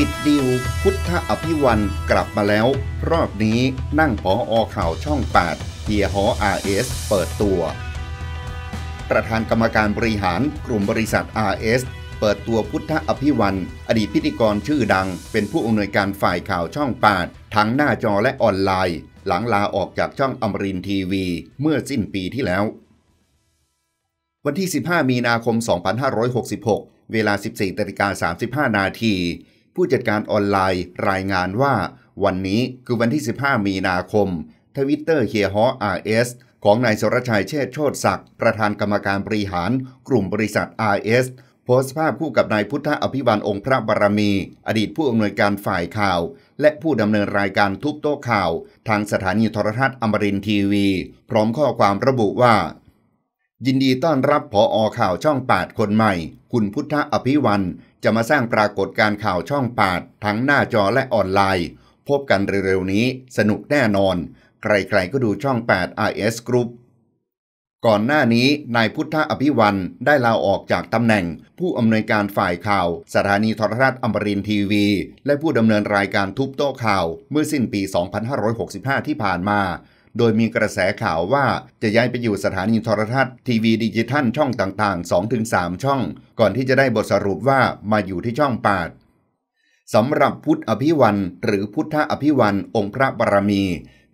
ปิดดิวพุทธอภิวันกลับมาแล้ว รอบนี้นั่งพออข่าวช่อง 8เฮียฮออาร์เอสเปิดตัว ประธานกรรมการบริหารกลุ่มบริษัท RS เปิดตัวพุทธอภิวันอดีตพิธีกรชื่อดัง เป็นผู้อำนวยการฝ่ายข่าวช่อง 8 ทั้งหน้าจอและออนไลน์หลังลาออกจากช่องอมรินทีวี เมื่อสิ้นปีที่แล้ว วันที่ 15 มีนาคม 2566 เวลา 14ิกา35 นาทีผู้จัดการออนไลน์รายงานว่า วันนี้คือวันที่ 15 มีนาคม ทวิตเตอร์เฮียฮออาร์เอสของนายสรชัยเชษโชติศักดิ์ประธานกรรมการบริหารกลุ่มบริษัท RS โพสต์ภาพคู่กับนายพุทธอภิบาลองค์พระบารมี อดีตผู้อำนวยการฝ่ายข่าว และผู้ดำเนินรายการทุบโต๊ะข่าว ทางสถานีโทรทัศน์อมรินทีวี พร้อมข้อความระบุว่ายินดีต้อนรับผออข่าวช่องปาดคนใหม่ คุณพุทธอภิวันจะมาสร้างปรากฏการข่าวช่องปาดทั้งหน้าจอและออนไลน์ พบกันเร็วๆนี้สนุกแน่นอน ใครๆก็ดูช่อง8 i s Group ก่อนหน้านี้นายพุทธอภิวันได้ลาออกจากตำแหน่ง ผู้อำนวยการฝ่ายข่าว สถานีโทรทัศน์อมรินทีวี และผู้ดำเนินรายการทุบโต๊ะข่าวเมื่อสิ้นปี 2565 ที่ผ่านมาโดยมีกระแสข่าวว่าจะย้ายไปอยู่สถานีโทรทัศน์ทีวีดิจิทัลช่องต่าง ๆ 2-3 ช่อง ก่อนที่จะได้บทสรุปว่ามาอยู่ที่ช่องปาดสำหรับพุทธอภิวัน หรือพุทธอภิวัน องค์พระบารมี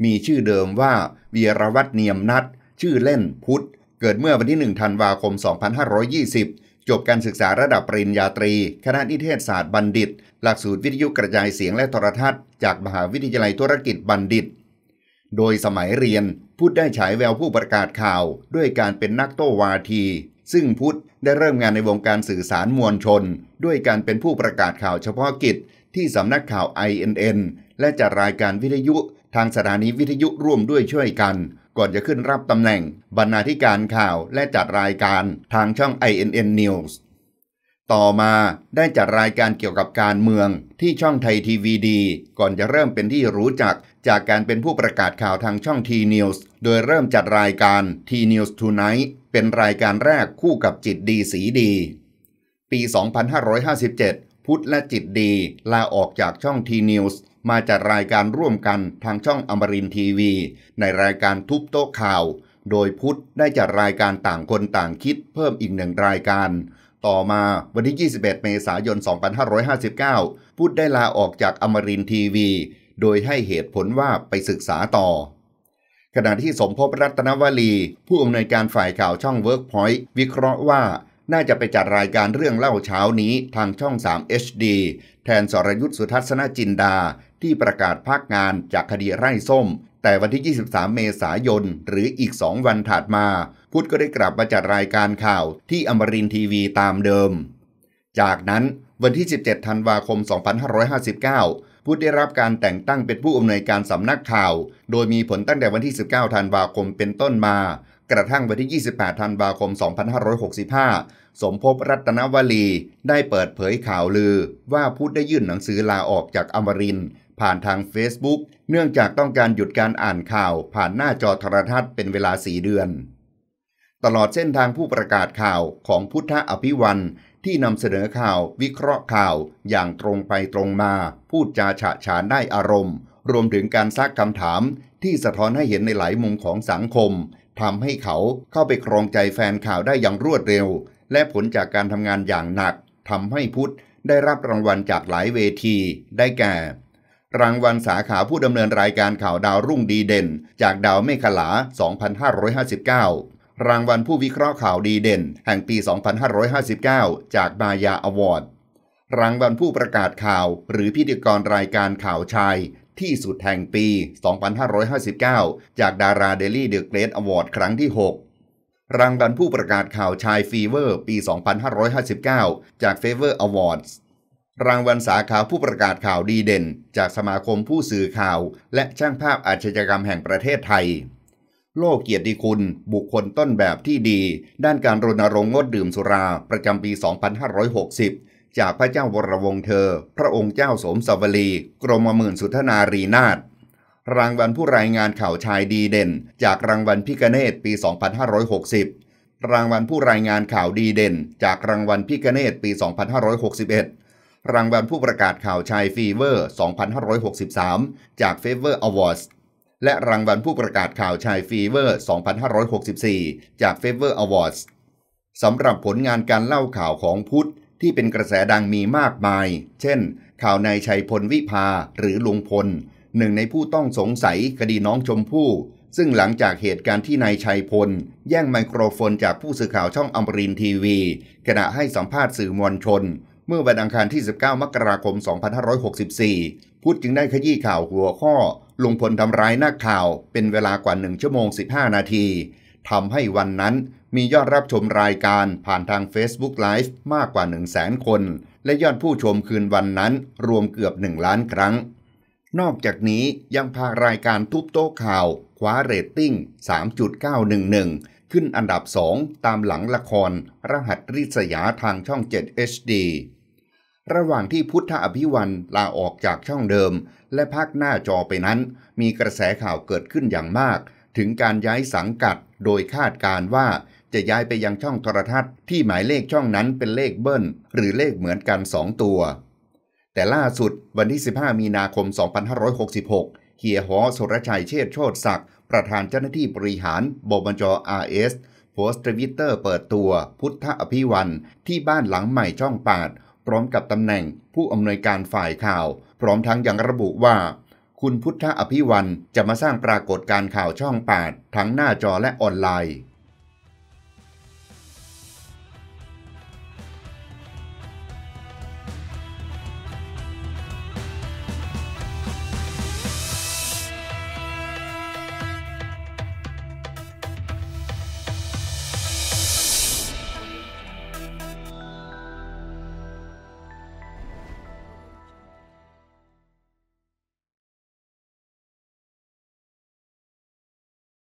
มีชื่อเดิมว่าเวียรวัตเนียมนัด ชื่อเล่นพุทธ เกิดเมื่อวันที่1ธันวาคม 2520 จบการศึกษาระดับปริญญาตรี คณะนิเทศศาสตร์บัณฑิต หลักสูตรวิทยุกระจายเสียงและโทรทัศน์จากมหาวิทยาลัยธุรกิจบัณฑิตโดยสมัยเรียนพุทธได้ฉายแววผู้ประกาศข่าว ด้วยการเป็นนักโต้วาที ซึ่งพุทธได้เริ่มงานในวงการสื่อสารมวลชน ด้วยการเป็นผู้ประกาศข่าวเฉพาะกิจ ที่สำนักข่าว INN และจัดรายการวิทยุ ทางสถานีวิทยุร่วมด้วยช่วยกัน ก่อนจะขึ้นรับตำแหน่ง บรรณาธิการข่าวและจัดรายการทางช่อง INN News ต่อมาได้จัดรายการเกี่ยวกับการเมืองที่ช่องไทยทีวีดี ก่อนจะเริ่มเป็นที่รู้จักจากการเป็นผู้ประกาศข่าวทางช่อง T News โดยเริ่มจัดรายการ T News Tonight เป็นรายการแรกคู่กับจิตดีสีดี ปี 2557 พุทธและจิตดีลาออกจากช่อง T News มาจัดรายการร่วมกันทางช่องอมรินทีวี ในรายการทุบโต๊ะข่าว โดยพุทธได้จัดรายการต่างคนต่างคิดเพิ่มอีกหนึ่งรายการ ต่อมาวันที่ 21 เมษายน 2559 พุทธได้ลาออกจากอมรินทีวีโดยให้เหตุผลว่าไปศึกษาต่อ ขณะที่สมภพรัตนวลี ผู้อำนวยการฝ่ายข่าวช่อง Workpoint วิเคราะห์ว่าน่าจะไปจัดรายการเรื่องเล่าเช้านี้ทางช่อง 3 HD แทนสรยุทธสุทัศนจินดาที่ประกาศพักงานจากคดีไร่ส้ม แต่วันที่ 23 เมษายน หรืออีก 2 วันถัดมา พุทธก็ได้กลับมาจัดรายการข่าวที่อมรินทีวีตามเดิม จากนั้นวันที่ 17 ธันวาคม 2559ุู้ได้รับการแต่งตั้งเป็นผู้อำนวยการสำนักข่าว โดยมีผลตั้งแต่วันที่ 19 ธันวาคมเป็นต้นมา กระทั่งวันที่ 28 ธันวาคม 2565 สมภพรัตนวลี ได้เปิดเผยข่าวลือว่าพุทธได้ยื่นหนังสือลาออกจากอมริน ผ่านทาง Facebook เนื่องจากต้องการหยุดการอ่านข่าวผ่านหน้าจอโทรทัศน์เป็นเวลาสีเดือน ตลอดเส้นทางผู้ประกาศข่าวของพุทธอภิวันที่นำเสนอข่าววิเคราะห์ข่าวอย่างตรงไปตรงมาพูดจาฉะฉานได้อารมณ์ รวมถึงการซักคำถามที่สะท้อนให้เห็นในหลายมุมของสังคมทำให้เขาเข้าไปครองใจแฟนข่าวได้อย่างรวดเร็ว และผลจากการทำงานอย่างหนักทำให้พุทธได้รับรางวัลจากหลายเวที ได้แก่ รางวัลสาขาผู้ดำเนินรายการข่าวดาวรุ่งดีเด่น จากดาวเมฆขลา 2559รางวัลผู้วิเคราะห์ข่าวดีเด่น แห่งปี 2559 จากบายาอวอร์ดรางวัลผู้ประกาศข่าวหรือพิธีกรรายการข่าวชาย ที่สุดแห่งปี 2559 จากดาราเดลี่เดอะเกรทอวอร์ดครั้งที่ 6 รางวัลผู้ประกาศข่าวชายฟีเวอร์ปี 2559 จากเฟเวอร์อวอร์ดรางวัลสาขาผู้ประกาศข่าวดีเด่น จากสมาคมผู้สื่อข่าวและช่างภาพอาชญากรรมแห่งประเทศไทยโลกเกียรติคุณบุคคลต้นแบบที่ดี ด้านการรณรงค์งดดื่มสุราประจำปี 2560 จากพระเจ้าวรวงเธอ พระองค์เจ้าสมสวลีกรมหมื่นสุทนารีนาถรางวัลผู้รายงานข่าวชายดีเด่น จากรางวัลพิกเนตปี 2560 รางวัลผู้รายงานข่าวดีเด่น จากรางวัลพิกเนตปี 2561 รางวัลผู้ประกาศข่าวชายฟีเวอร์2563 จากเฟเวอร์อวอร์และรางวัลผู้ประกาศข่าวชายฟีเวอร์ 2564 จาก f a v o r Awards สำหรับผลงานการเล่าข่าวของพุทธที่เป็นกระแสดังมีมากมาย เช่น ข่าวนายชัยพลวิภาหรือลุงพล หนึ่งในผู้ต้องสงสัยคดีน้องชมพู่ซึ่งหลังจากเหตุการณ์ที่นายชัยพล แย่งไมโครโฟนจากผู้สื่อข่าวช่องอมรินทีวี ขณะให้สัมภาษณ์สื่อมวลชน เมื่อวันอังคารที่ 19 มกราคม2564พุทธจึงได้ขยี้ข่าวหัวข้อลุงพลทำร้ายนักข่าวเป็นเวลากว่า1ชั่วโมง15 นาทีทำให้วันนั้นมียอดรับชมรายการผ่านทาง Facebook Live มากกว่า 1 0 0 0 0แสนคน และยอดผู้ชมคืนวันนั้นรวมเกือบ 1 ล้านครั้ง นอกจากนี้ยังพารายการทุบโต๊ะข่าวคว้าเรตติ้ง 3.911 ขึ้นอันดับ 2 ตามหลังละคร รหัสริษยาทางช่อง 7 HD ระหว่างที่พุทธอภิวันลาออกจากช่องเดิม และพักหน้าจอไปนั้นมีกระแสข่าวเกิดขึ้นอย่างมาก ถึงการย้ายสังกัดโดยคาดการว่าจะย้ายไปยังช่องโทรทัศน์ที่หมายเลขช่องนั้นเป็นเลขเบิ้ล หรือเลขเหมือนกัน2ตัว แต่ล่าสุดวันที่15มีนาคม 2566เฮียหอสุรชัยเชษโชตศักดิ์ ประธานเจ้าหน้าที่บริหารบบจอาร์เอสโพสต์ทวิตเตอร์เปิดตัวพุทธอภิวันที่บ้านหลังใหม่ช่องปาดร้อมกับตำแหน่งผู้อำนวยการฝ่ายข่าว พร้อมทั้งยังระบุว่า คุณพุทธอภิวันจะมาสร้างปรากฏการข่าวช่อง 8 ทั้งหน้าจอและออนไลน์